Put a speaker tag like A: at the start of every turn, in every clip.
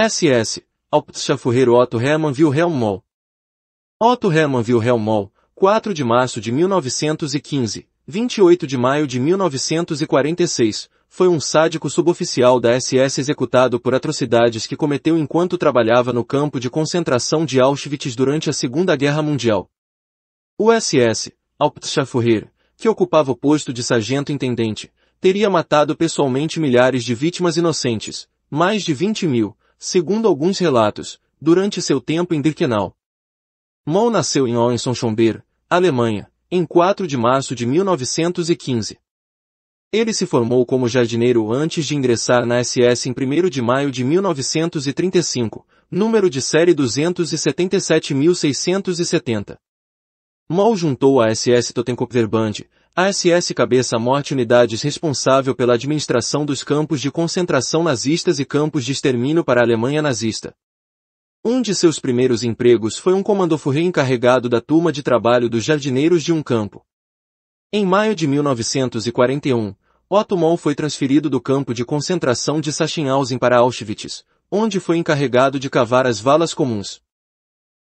A: SS. Hauptschaffuhrer Otto Hermann Wilhelm Moll. Otto Hermann Wilhelm Moll, 4 de março de 1915, 28 de maio de 1946, foi um sádico suboficial da SS executado por atrocidades que cometeu enquanto trabalhava no campo de concentração de Auschwitz durante a Segunda Guerra Mundial. O SS, Hauptschaffuhrer, que ocupava o posto de sargento-intendente, teria matado pessoalmente milhares de vítimas inocentes, mais de 20 mil, segundo alguns relatos, durante seu tempo em Birkenau. Moll nasceu em Hohenzollern, Alemanha, em 4 de março de 1915. Ele se formou como jardineiro antes de ingressar na SS em 1 de maio de 1935, número de série 277.670. Moll juntou a SS Totenkopferband, ASS Cabeça Morte Unidades responsável pela administração dos campos de concentração nazistas e campos de extermínio para a Alemanha nazista. Um de seus primeiros empregos foi um comandofurê encarregado da turma de trabalho dos jardineiros de um campo. Em maio de 1941, Otto Moll foi transferido do campo de concentração de Sachsenhausen para Auschwitz, onde foi encarregado de cavar as valas comuns.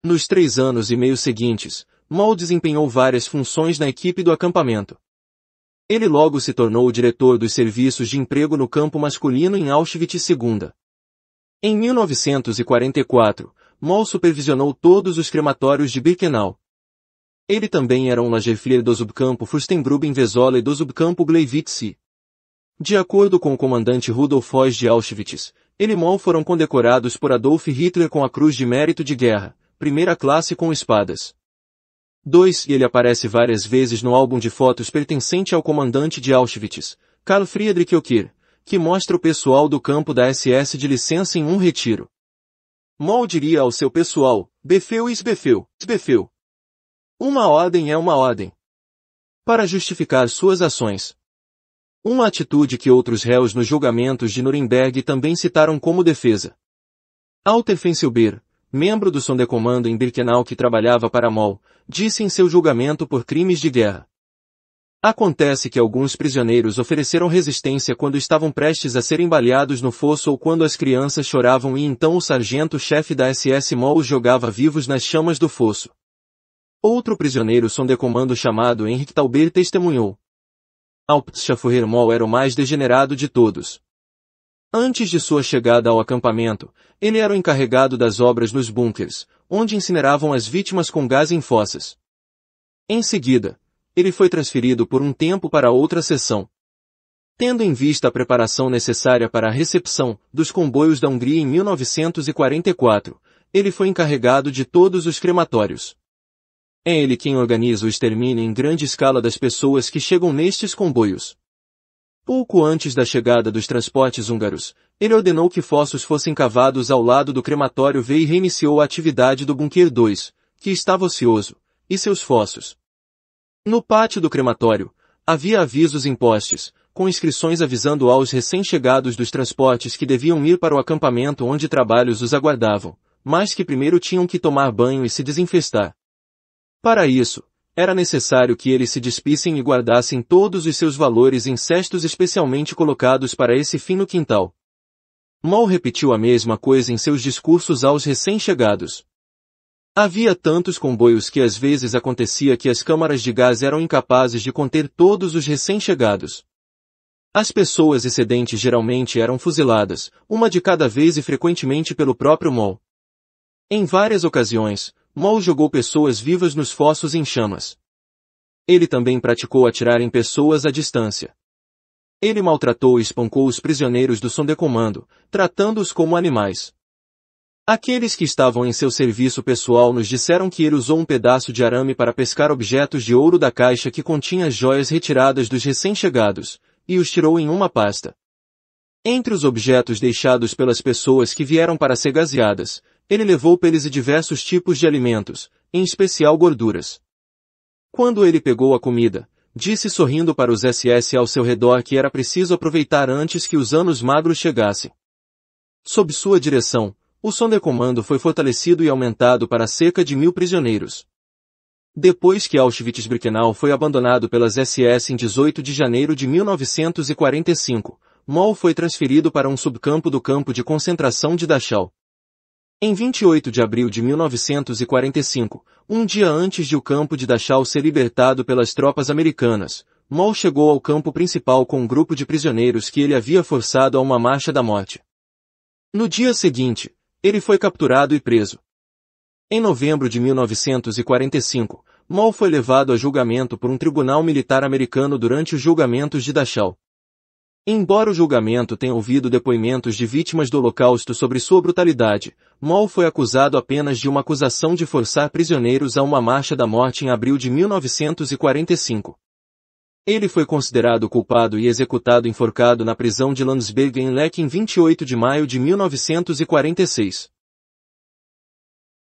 A: Nos três anos e meio seguintes, Mal desempenhou várias funções na equipe do acampamento. Ele logo se tornou o diretor dos serviços de emprego no campo masculino em Auschwitz II. Em 1944, Moll supervisionou todos os crematórios de Birkenau. Ele também era um lagerflier do subcampo Fürstengrub Vesola e do subcampo Gleiwitz. De acordo com o comandante Rudolf Foz de Auschwitz, ele e Moll foram condecorados por Adolf Hitler com a Cruz de Mérito de Guerra, primeira classe com espadas. 2. Ele aparece várias vezes no álbum de fotos pertencente ao comandante de Auschwitz, Karl Friedrich Ockir, que mostra o pessoal do campo da SS de licença em um retiro. Moll diria ao seu pessoal, Befeu e Sbefeu, Sbefeu. Uma ordem é uma ordem. Para justificar suas ações. Uma atitude que outros réus nos julgamentos de Nuremberg também citaram como defesa. Alter Fensilber, membro do comando em Birkenau que trabalhava para Moll, disse em seu julgamento por crimes de guerra. Acontece que alguns prisioneiros ofereceram resistência quando estavam prestes a serem baleados no fosso ou quando as crianças choravam e então o sargento-chefe da SS Moll os jogava vivos nas chamas do fosso. Outro prisioneiro comando chamado Henrik Taubir testemunhou. Alpschaffurher Moll era o mais degenerado de todos. Antes de sua chegada ao acampamento, ele era o encarregado das obras nos bunkers, onde incineravam as vítimas com gás em fossas. Em seguida, ele foi transferido por um tempo para outra seção. Tendo em vista a preparação necessária para a recepção dos comboios da Hungria em 1944, ele foi encarregado de todos os crematórios. É ele quem organiza o extermínio em grande escala das pessoas que chegam nestes comboios. Pouco antes da chegada dos transportes húngaros, ele ordenou que fossos fossem cavados ao lado do crematório V e reiniciou a atividade do Bunker 2, que estava ocioso, e seus fossos. No pátio do crematório, havia avisos em postes, com inscrições avisando aos recém-chegados dos transportes que deviam ir para o acampamento onde trabalhos os aguardavam, mas que primeiro tinham que tomar banho e se desinfestar. Para isso, era necessário que eles se despissem e guardassem todos os seus valores em cestos especialmente colocados para esse fim no quintal. Mal repetiu a mesma coisa em seus discursos aos recém-chegados. Havia tantos comboios que às vezes acontecia que as câmaras de gás eram incapazes de conter todos os recém-chegados. As pessoas excedentes geralmente eram fuziladas, uma de cada vez e frequentemente pelo próprio Mol. Em várias ocasiões, Mol jogou pessoas vivas nos fossos em chamas. Ele também praticou atirar em pessoas à distância. Ele maltratou e espancou os prisioneiros do Sondecomando, tratando-os como animais. Aqueles que estavam em seu serviço pessoal nos disseram que ele usou um pedaço de arame para pescar objetos de ouro da caixa que continha as joias retiradas dos recém-chegados, e os tirou em uma pasta. Entre os objetos deixados pelas pessoas que vieram para ser gaseadas, ele levou e diversos tipos de alimentos, em especial gorduras. Quando ele pegou a comida, disse sorrindo para os SS ao seu redor que era preciso aproveitar antes que os anos magros chegassem. Sob sua direção, o comando foi fortalecido e aumentado para cerca de mil prisioneiros. Depois que Auschwitz-Birkenau foi abandonado pelas SS em 18 de janeiro de 1945, Moll foi transferido para um subcampo do campo de concentração de Dachau. Em 28 de abril de 1945, um dia antes de o campo de Dachau ser libertado pelas tropas americanas, Moll chegou ao campo principal com um grupo de prisioneiros que ele havia forçado a uma marcha da morte. No dia seguinte, ele foi capturado e preso. Em novembro de 1945, Moll foi levado a julgamento por um tribunal militar americano durante os julgamentos de Dachau. Embora o julgamento tenha ouvido depoimentos de vítimas do Holocausto sobre sua brutalidade, Moll foi acusado apenas de uma acusação de forçar prisioneiros a uma marcha da morte em abril de 1945. Ele foi considerado culpado e executado enforcado na prisão de Landsberg em Leck em 28 de maio de 1946.